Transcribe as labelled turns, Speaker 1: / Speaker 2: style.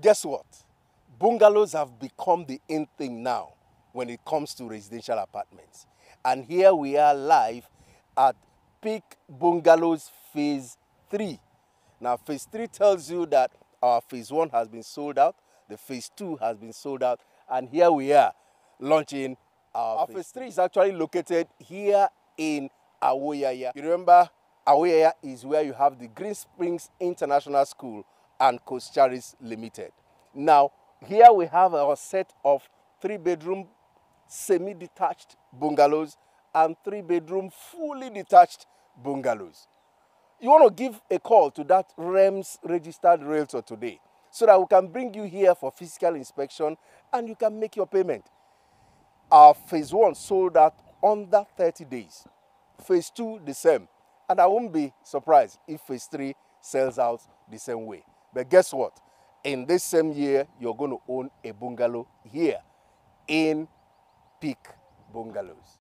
Speaker 1: guess what? Bungalows have become the in thing now when it comes to residential apartments. And here we are live at Peak Bungalows Phase 3. Now, Phase 3 tells you that our Phase 1 has been sold out, the Phase 2 has been sold out, and here we are launching our, our phase, phase 3 is actually located here in Awoyaya. You remember Awoyaya is where you have the Green Springs International School and Costaris Limited. Now, here we have a set of three-bedroom semi-detached bungalows and three-bedroom fully detached bungalows. You want to give a call to that REMS registered realtor today so that we can bring you here for physical inspection and you can make your payment. Our phase one sold out under 30 days. Phase two, the same. And I won't be surprised if phase three sells out the same way. But guess what? In this same year, you're going to own a bungalow here in Peak Bungalows.